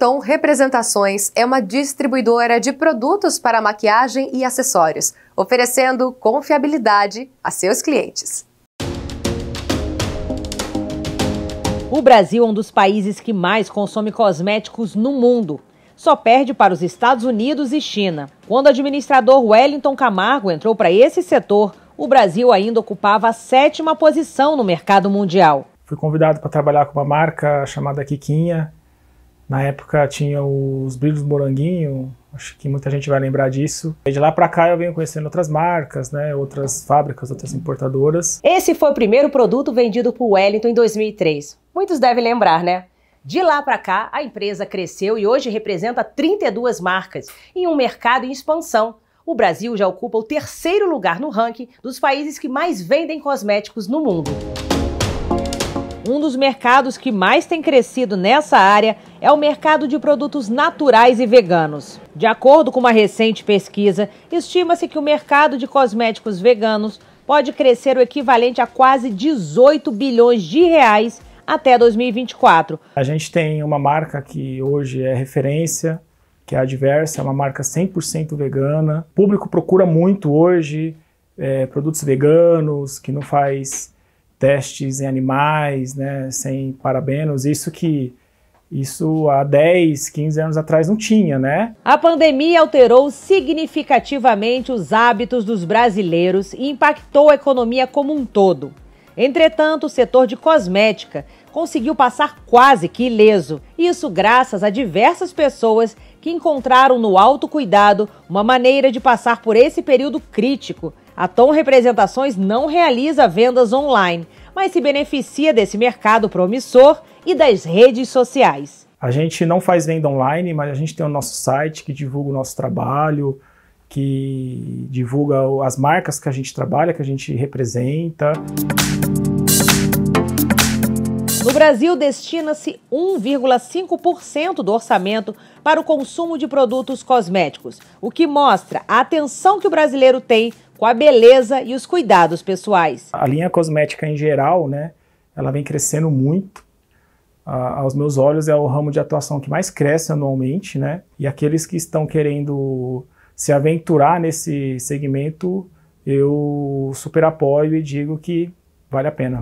A Representações é uma distribuidora de produtos para maquiagem e acessórios, oferecendo confiabilidade a seus clientes. O Brasil é um dos países que mais consome cosméticos no mundo. Só perde para os Estados Unidos e China. Quando o administrador Wellington Camargo entrou para esse setor, o Brasil ainda ocupava a sétima posição no mercado mundial. Fui convidado para trabalhar com uma marca chamada Kikinha, na época tinha os brilhos moranguinho, acho que muita gente vai lembrar disso. E de lá para cá eu venho conhecendo outras marcas, né, outras fábricas, outras importadoras. Esse foi o primeiro produto vendido por Wellington em 2003. Muitos devem lembrar, né? De lá para cá, a empresa cresceu e hoje representa 32 marcas em um mercado em expansão. O Brasil já ocupa o terceiro lugar no ranking dos países que mais vendem cosméticos no mundo. Um dos mercados que mais tem crescido nessa área é o mercado de produtos naturais e veganos. De acordo com uma recente pesquisa, estima-se que o mercado de cosméticos veganos pode crescer o equivalente a quase 18 bilhões de reais até 2024. A gente tem uma marca que hoje é referência, que é a Diversa, é uma marca 100% vegana. O público procura muito hoje é, produtos veganos, que não faz testes em animais, né, sem parabenos, isso que isso há 10, 15 anos atrás não tinha, né? A pandemia alterou significativamente os hábitos dos brasileiros e impactou a economia como um todo. Entretanto, o setor de cosmética conseguiu passar quase que ileso, isso graças a diversas pessoas que encontraram no autocuidado uma maneira de passar por esse período crítico a Tom Representações não realiza vendas online, mas se beneficia desse mercado promissor e das redes sociais. A gente não faz venda online, mas a gente tem o nosso site que divulga o nosso trabalho, que divulga as marcas que a gente trabalha, que a gente representa. No Brasil, destina-se 1,5% do orçamento para o consumo de produtos cosméticos, o que mostra a atenção que o brasileiro tem com a beleza e os cuidados pessoais. A linha cosmética em geral, né, ela vem crescendo muito. aos meus olhos é o ramo de atuação que mais cresce anualmente, né? E aqueles que estão querendo se aventurar nesse segmento, eu super apoio e digo que vale a pena.